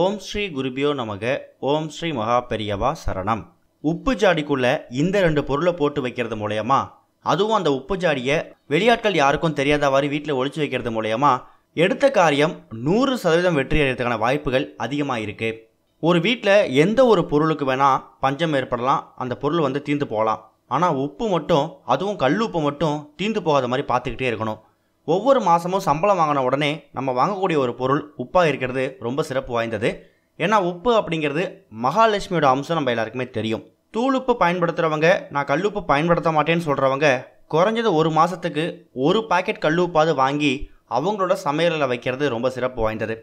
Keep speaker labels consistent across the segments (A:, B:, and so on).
A: ஓம் ஸ்ரீ குருபியோ நமக ஓம் ஸ்ரீ மகா பெரியவா சரணம் உப்பு ஜாடிக்குள்ள இந்த ரெண்டு பொருளை போட்டு வைக்கிறது மூலயமா அதுவும் அந்த உப்பு ஜாடியை வெளியாட்கள் யாருக்கும் தெரியாதவாறு வீட்டில் ஒழிச்சு வைக்கிறது மூலயமா எடுத்த காரியம் நூறு சதவீதம் வெற்றி அடைகிறதுக்கான வாய்ப்புகள் அதிகமாக இருக்குது ஒரு வீட்டில் எந்த ஒரு பொருளுக்கு வேணால் பஞ்சம் ஏற்படலாம் அந்த பொருள் வந்து தீர்ந்து போகலாம் ஆனால் உப்பு மட்டும் அதுவும் கல் உப்பு மட்டும் தீர்ந்து போகாத மாதிரி பார்த்துக்கிட்டே இருக்கணும் ஒவ்வொரு மாதமும் சம்பளம் வாங்கின உடனே நம்ம வாங்கக்கூடிய ஒரு பொருள் உப்பாக இருக்கிறது ரொம்ப சிறப்பு வாய்ந்தது ஏன்னா உப்பு அப்படிங்கிறது மகாலட்சுமியோட அம்சம் நம்ம எல்லாருக்குமே தெரியும் தூளுப்பு பயன்படுத்துகிறவங்க நான் கல்லுப்பு பயன்படுத்த மாட்டேன்னு சொல்கிறவங்க குறைஞ்சது ஒரு மாதத்துக்கு ஒரு பாக்கெட் கல்லுப்பாவது வாங்கி அவங்களோட சமையலில் வைக்கிறது ரொம்ப சிறப்பு வாய்ந்தது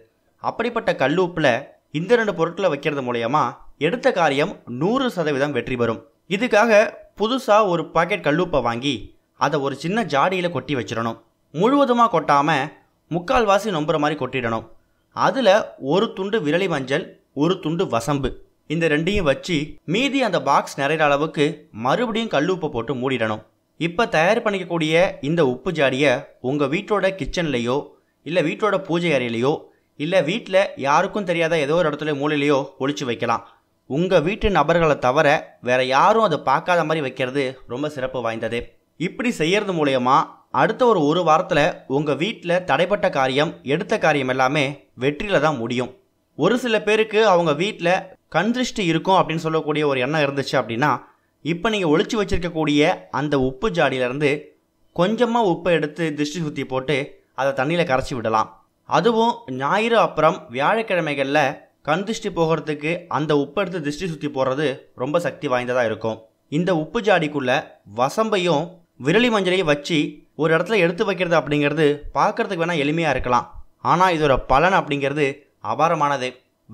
A: அப்படிப்பட்ட கல்லுப்பில் இந்த ரெண்டு பொருட்களை வைக்கிறது மூலயமா எடுத்த காரியம் நூறு சதவீதம் வெற்றி பெறும் இதுக்காக புதுசாக ஒரு பாக்கெட் கல்லுப்பை வாங்கி அதை ஒரு சின்ன ஜாடியில் கொட்டி வச்சிடணும் முழுவதுமாக கொட்டாமல் முக்கால்வாசி நொம்புற மாதிரி கொட்டிடணும் அதில் ஒரு துண்டு விரலி மஞ்சள் ஒரு துண்டு வசம்பு இந்த ரெண்டையும் வச்சு மீதி அந்த பாக்ஸ் நிறையிற அளவுக்கு மறுபடியும் கல் உப்பு போட்டு மூடிடணும் இப்போ தயார் பண்ணிக்கக்கூடிய இந்த உப்பு ஜாடியை உங்கள் வீட்டோட கிச்சன்லேயோ இல்லை வீட்டோட பூஜை அறையிலையோ இல்லை வீட்டில் யாருக்கும் தெரியாத ஏதோ ஒரு இடத்துல மூலையிலையோ ஒழிச்சு வைக்கலாம் உங்கள் வீட்டு நபர்களை தவிர வேறு யாரும் அதை பார்க்காத மாதிரி வைக்கிறது ரொம்ப சிறப்பு வாய்ந்தது இப்படி செய்கிறது மூலயமா அடுத்த ஒரு ஒரு வாரத்தில் உங்கள் வீட்டில் தடைப்பட்ட காரியம் எடுத்த காரியம் எல்லாமே வெற்றியில் தான் முடியும் ஒரு சில பேருக்கு அவங்க வீட்டில் கண்திருஷ்டி இருக்கும் அப்படின்னு சொல்லக்கூடிய ஒரு எண்ணம் இருந்துச்சு அப்படின்னா இப்போ நீங்கள் ஒழிச்சு வச்சுருக்கக்கூடிய அந்த உப்பு ஜாடியிலேருந்து கொஞ்சமாக உப்பை எடுத்து திருஷ்டி சுற்றி போட்டு அதை தண்ணியில் கரைச்சி விடலாம் அதுவும் ஞாயிறு அப்புறம் வியாழக்கிழமைகளில் கண் திருஷ்டி போகிறதுக்கு அந்த உப்பு எடுத்து திருஷ்டி சுற்றி போடுறது ரொம்ப சக்தி வாய்ந்ததாக இருக்கும் இந்த உப்பு ஜாடிக்குள்ளே வசம்பையும் விரலி மஞ்சளை வச்சு ஒரு இடத்துல எடுத்து வைக்கிறது அப்படிங்கிறது பார்க்குறதுக்கு வேணால் எளிமையாக இருக்கலாம் ஆனால் இதோட பலன் அப்படிங்கிறது அபாரமானது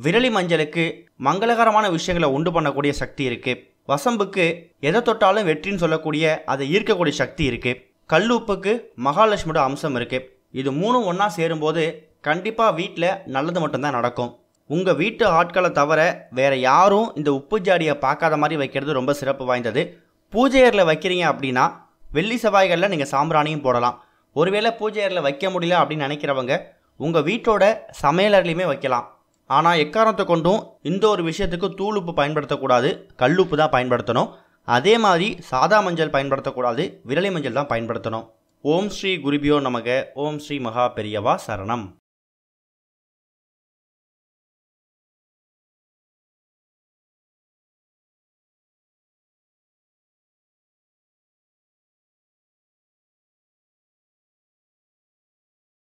A: விரலி மஞ்சளுக்கு மங்களகரமான விஷயங்களை உண்டு பண்ணக்கூடிய சக்தி இருக்குது வசம்புக்கு எதை தொட்டாலும் வெற்றின்னு சொல்லக்கூடிய அதை ஈர்க்கக்கூடிய சக்தி இருக்குது கல்லுப்புக்கு மகாலட்சுமியோட அம்சம் இருக்குது இது மூணும் ஒன்றா சேரும்போது கண்டிப்பாக வீட்டில் நல்லது மட்டும்தான் நடக்கும் உங்கள் வீட்டு ஆட்களை தவிர வேறு யாரும் இந்த உப்பு ஜாடியை பார்க்காத மாதிரி வைக்கிறது ரொம்ப சிறப்பு வாய்ந்தது பூஜையரில் வைக்கிறீங்க அப்படின்னா வெள்ளி செவ்வாய்களில் நீங்கள் சாம்பிராணியும் போடலாம் ஒருவேளை பூஜை அறையில் வைக்க முடியல அப்படின்னு நினைக்கிறவங்க உங்கள் வீட்டோட சமையல் வைக்கலாம் ஆனால் எக்காரணத்தை கொண்டும் இந்த ஒரு விஷயத்துக்கு தூள் உப்பு பயன்படுத்தக்கூடாது கல்லுப்பு தான் பயன்படுத்தணும் அதே மாதிரி சாதா மஞ்சள் பயன்படுத்தக்கூடாது விரலை மஞ்சள் தான் பயன்படுத்தணும் ஓம் ஸ்ரீ குருபியோ நமக ஓம் ஸ்ரீ மகா பெரியவா சரணம்